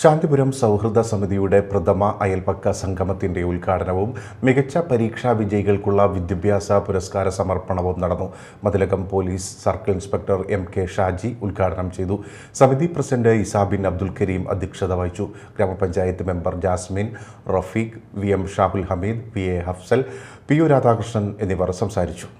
ശാന്തിപുരം സൗഹൃദ സമിതിയുടെ പ്രഥമ അയൽപക്ക സംഗമത്തിന്റെ ഉദ്ഘാടനവും മികച്ച പരീക്ഷാ വിജയികൾക്കുള്ള വിദ്യാഭ്യാസ പുരസ്കാര സമർപ്പണവും നടന്നു Mathilakam police circle inspector M K Shaji ഉദ്ഘാടനം ചെയ്തു സമിതി പ്രസിഡന്റ് ഇസാബിൻ അബ്ദുൽ കരീം അധ്യക്ഷത വഹിച്ചു ഗ്രാമപഞ്ചായത്ത് member Jasmin Rafeeq V M Shabul Hameed V A Hafsal P U Radhakrishnan എന്നിവർ സംസാരിച്ചു